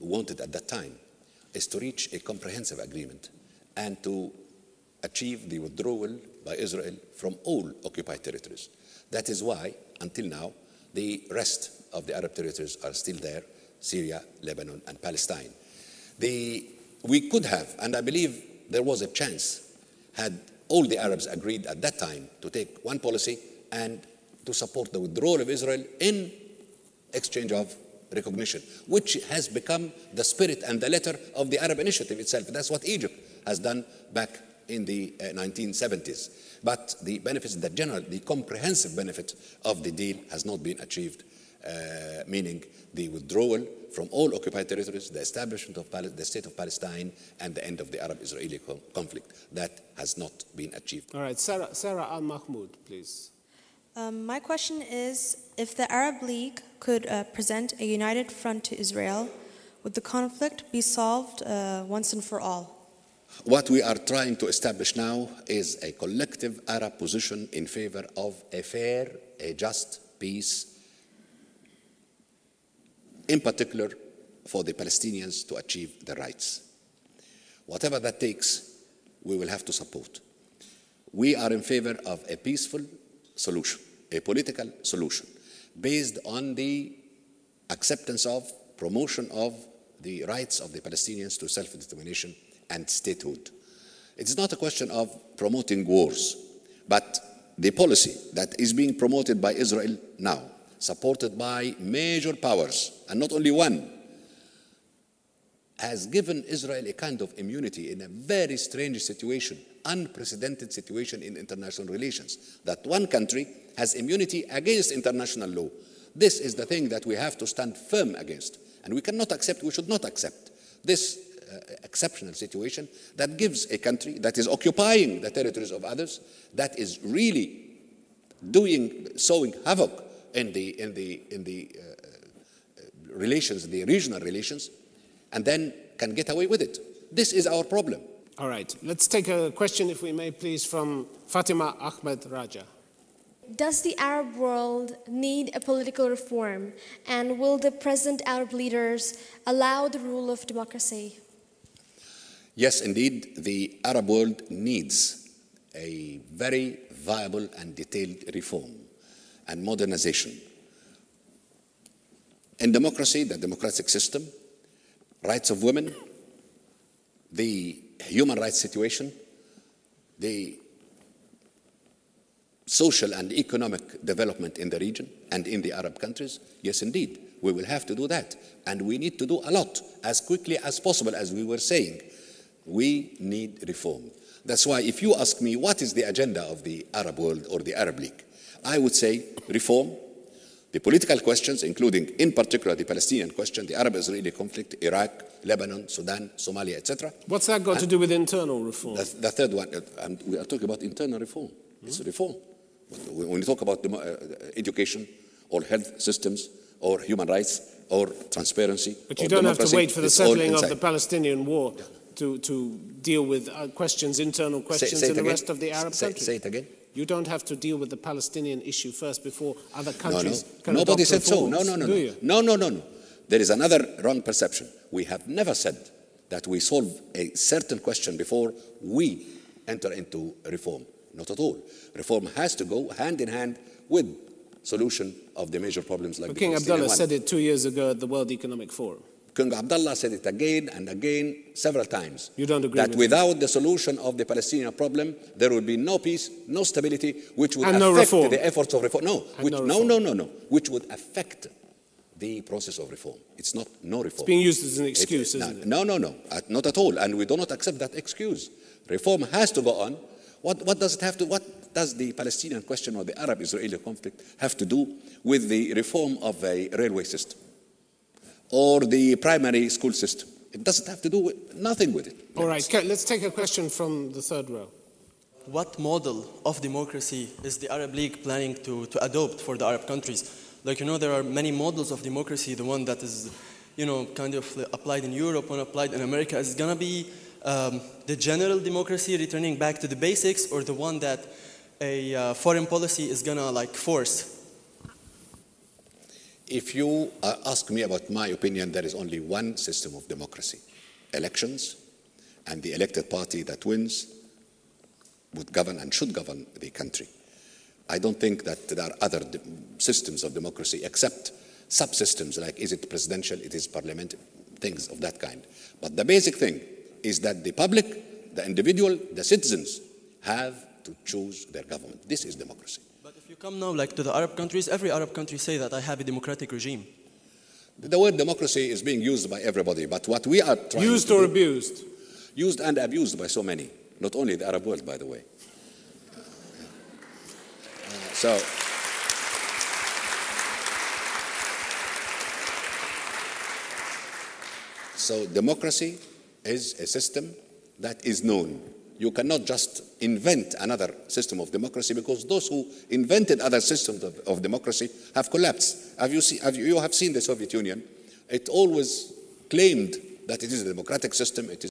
wanted at that time is to reach a comprehensive agreement and to achieve the withdrawal by Israel from all occupied territories. That is why, until now, the rest of the Arab territories are still there, Syria, Lebanon, and Palestine. The, we could have, and I believe there was a chance, had all the Arabs agreed at that time to take one policy and to support the withdrawal of Israel in exchange of recognition, which has become the spirit and the letter of the Arab initiative itself. That's what Egypt has done back in the uh, 1970s. But the benefits, the general, the comprehensive benefit of the deal has not been achieved, uh, meaning the withdrawal from all occupied territories, the establishment of Pal the state of Palestine, and the end of the Arab-Israeli conflict. That has not been achieved. All right, Sarah, Sarah Al-Mahmoud, please. Um, my question is if the Arab League could uh, present a united front to Israel, would the conflict be solved uh, once and for all? What we are trying to establish now is a collective Arab position in favor of a fair, a just peace, in particular for the Palestinians to achieve their rights. Whatever that takes, we will have to support. We are in favor of a peaceful solution a political solution based on the acceptance of, promotion of the rights of the Palestinians to self-determination and statehood. It's not a question of promoting wars, but the policy that is being promoted by Israel now, supported by major powers, and not only one, has given Israel a kind of immunity in a very strange situation, unprecedented situation in international relations, that one country has immunity against international law. This is the thing that we have to stand firm against. And we cannot accept, we should not accept this uh, exceptional situation that gives a country that is occupying the territories of others, that is really doing, sowing havoc in the, in the, in the uh, uh relations, the regional relations, and then can get away with it. This is our problem. All right. Let's take a question, if we may, please, from Fatima Ahmed Raja. Does the Arab world need a political reform? And will the present Arab leaders allow the rule of democracy? Yes, indeed, the Arab world needs a very viable and detailed reform and modernization. In democracy, the democratic system, rights of women, the human rights situation, the social and economic development in the region and in the Arab countries, yes, indeed, we will have to do that. And we need to do a lot as quickly as possible, as we were saying. We need reform. That's why, if you ask me what is the agenda of the Arab world or the Arab League, I would say reform, the political questions, including in particular the Palestinian question, the Arab-Israeli conflict, Iraq, Lebanon, Sudan, Somalia, etc. What's that got and to do with internal reform? The, the third one, uh, and we are talking about internal reform. Mm-hmm. It's hmm? reform. when you talk about uh, education or health systems or human rights or transparency, but you don't have to wait for the settling of the Palestinian war yeah to, to deal with uh, questions, internal questions say, say in the again. rest of the Arab say, countries. Say it again. You don't have to deal with the Palestinian issue first before other countries no, no. can Nobody said so. No, no, no, no. No, no, no, no. There is another wrong perception. We have never said that we solve a certain question before we enter into reform. Not at all. Reform has to go hand in hand with solution of the major problems like but King Abdullah said it two years ago at the World Economic Forum. King Abdullah said it again and again, several times. You don't agree that with without the solution of the Palestinian problem, there will be no peace, no stability, which would and affect no the efforts of reform. No, which, no, reform. no, no, no, no, which would affect the process of reform. It's not no reform. It's being used as an excuse, it, isn't no, it? No, no, no, not at all. And we do not accept that excuse. Reform has to go on. What, what does it have to? What does the Palestinian question or the Arab-Israeli conflict have to do with the reform of a railway system? or the primary school system. It doesn't have to do with nothing with it. All right, let's take a question from the third row. What model of democracy is the Arab League planning to, to adopt for the Arab countries? Like, you know, there are many models of democracy. The one that is, you know, kind of applied in Europe, and applied in America. Is going to be um, the general democracy returning back to the basics or the one that a uh, foreign policy is going to, like, force if you uh, ask me about my opinion, there is only one system of democracy elections, and the elected party that wins would govern and should govern the country. I don't think that there are other systems of democracy except subsystems like is it presidential, it is parliamentary, things of that kind. But the basic thing is that the public, the individual, the citizens have to choose their government. This is democracy come now like to the Arab countries, every Arab country say that I have a democratic regime. The word democracy is being used by everybody, but what we are trying used or do, abused, used and abused by so many, not only the Arab world, by the way. Uh, so. So democracy is a system that is known you cannot just invent another system of democracy because those who invented other systems of, of democracy have collapsed. Have you, see, have you, you have seen the Soviet Union. It always claimed that it is a democratic system. It is